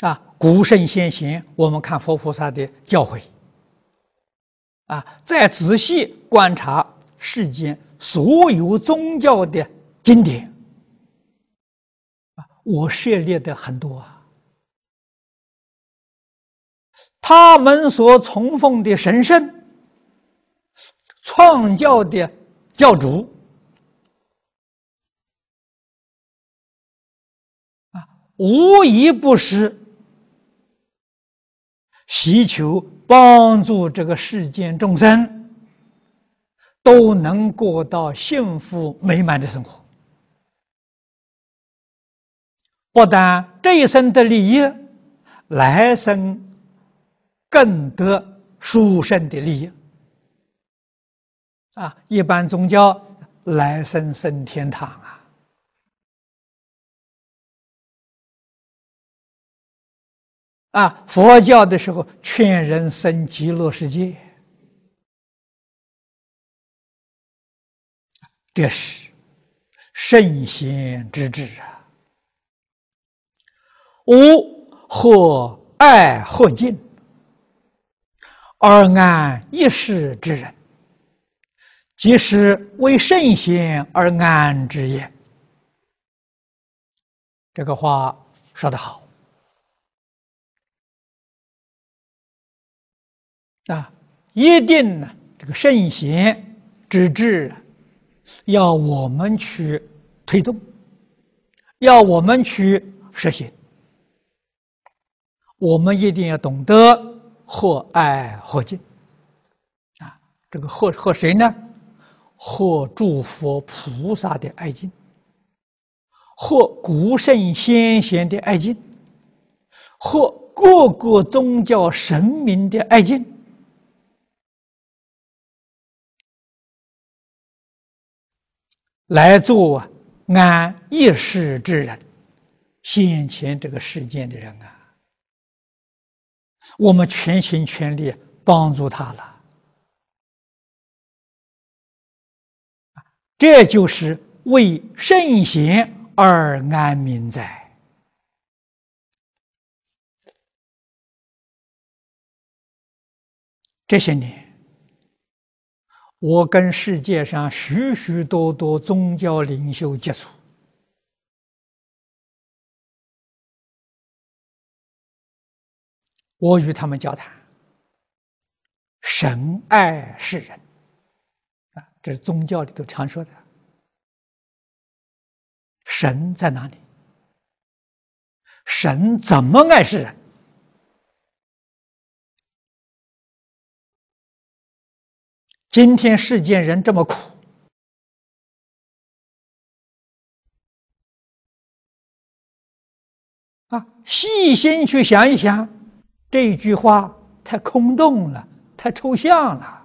啊，古圣先贤，我们看佛菩萨的教诲，啊，再仔细观察世间所有宗教的经典，啊，我涉猎的很多啊，他们所崇奉的神圣、创教的教主，啊，无一不是。祈求帮助，这个世间众生都能过到幸福美满的生活。不但这一生的利益，来生更得殊胜的利益。啊，一般宗教来生升天堂啊。啊，佛教的时候劝人生极乐世界，这是圣贤之志啊。吾或爱或敬，而安一世之人，即是为圣贤而安之也。这个话说得好。啊，一定呢！这个圣贤之治，要我们去推动，要我们去实行。我们一定要懂得和爱和敬啊！这个和和谁呢？和诸佛菩萨的爱敬，或古圣先贤的爱敬，或各个宗教神明的爱敬。来做安一世之人，先前这个世间的人啊，我们全心全力帮助他了，这就是为圣贤而安民哉。这些年。我跟世界上许许多多宗教领袖接触，我与他们交谈：神爱世人，啊，这是宗教里头常说的。神在哪里？神怎么爱世人？今天世间人这么苦啊！细心去想一想，这句话太空洞了，太抽象了。